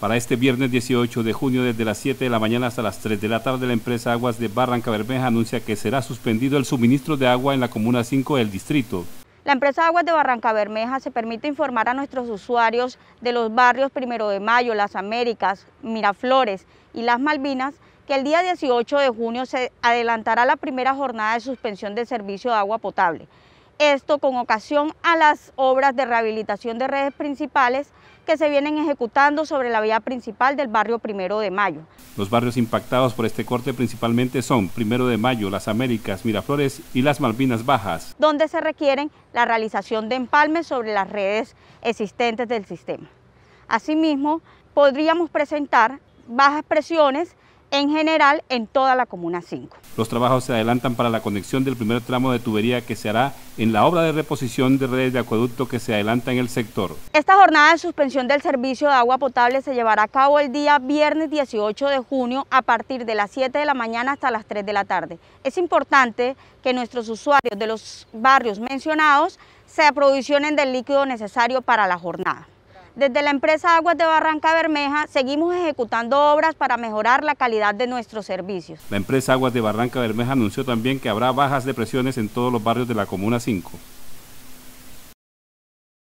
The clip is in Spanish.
Para este viernes 18 de junio, desde las 7 de la mañana hasta las 3 de la tarde, la empresa Aguas de Barranca Bermeja anuncia que será suspendido el suministro de agua en la Comuna 5 del distrito. La empresa Aguas de Barranca Bermeja se permite informar a nuestros usuarios de los barrios Primero de Mayo, Las Américas, Miraflores y Las Malvinas que el día 18 de junio se adelantará la primera jornada de suspensión del servicio de agua potable. Esto con ocasión a las obras de rehabilitación de redes principales que se vienen ejecutando sobre la vía principal del barrio Primero de Mayo. Los barrios impactados por este corte principalmente son Primero de Mayo, Las Américas, Miraflores y las Malvinas Bajas. Donde se requieren la realización de empalmes sobre las redes existentes del sistema. Asimismo, podríamos presentar bajas presiones en general en toda la Comuna 5. Los trabajos se adelantan para la conexión del primer tramo de tubería que se hará en la obra de reposición de redes de acueducto que se adelanta en el sector. Esta jornada de suspensión del servicio de agua potable se llevará a cabo el día viernes 18 de junio a partir de las 7 de la mañana hasta las 3 de la tarde. Es importante que nuestros usuarios de los barrios mencionados se aprovisionen del líquido necesario para la jornada. Desde la empresa Aguas de Barranca Bermeja seguimos ejecutando obras para mejorar la calidad de nuestros servicios. La empresa Aguas de Barranca Bermeja anunció también que habrá bajas de presiones en todos los barrios de la Comuna 5.